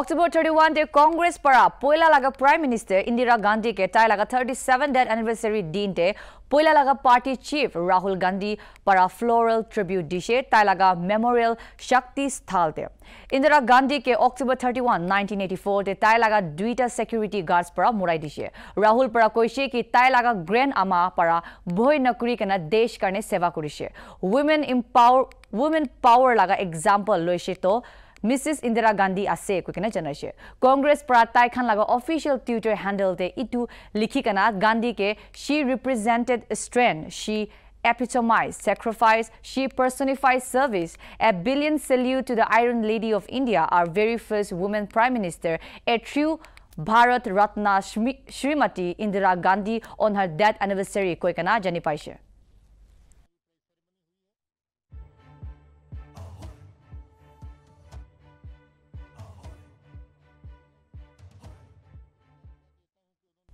October thirty one day Congress পড়া পয়লা লাগা প্রাইম মিনিষ্টার ইন্দিরা গান্ধীকে তাই লাগা থার্টি সেভেন ডেট এনিভার্সারি দিনতে পয়লা লাগা পার্টি চিফ রাহুল গান্ধী পড়া ফ্লোরেল ট্রিবিউট দিছে তাই লাগা মেমোরিয়াল শক্তি স্থালতে ইন্দিরা গান্ধীকে October thirty one nineteen eighty ফোরতে তাই লাগা দুইটা সিকিউরিটি গার্ডস পড়া মোড়াই দিছে রাহুল পড়া কৈছে কি তাই লাগা গ্রেন আমা পড়া ভয় নকরি কেন দেশ কারণে সেবা করেছে উইমেন ইম্পাওয়ার উইমেন পাওয়ার লাগা এক্সাম্পল লৈছে তো মিছেছ ইন্দিৰা গান্ধী আছে কৈ কিনে জনাইছে কংগ্ৰেছ পৰা তাইখন লগা অফিচিয়েল টুইটাৰ হেণ্ডেলতে ইটো লিখি কেনে গান্ধীকে she represented strength she epitomized sacrifice she personified service a billion salute to the iron lady of India আৰ very first women prime minister a through Bharat Ratna Shrimati Indira Gandhi on her death anniversary কৈ কেনে জানি পাইছে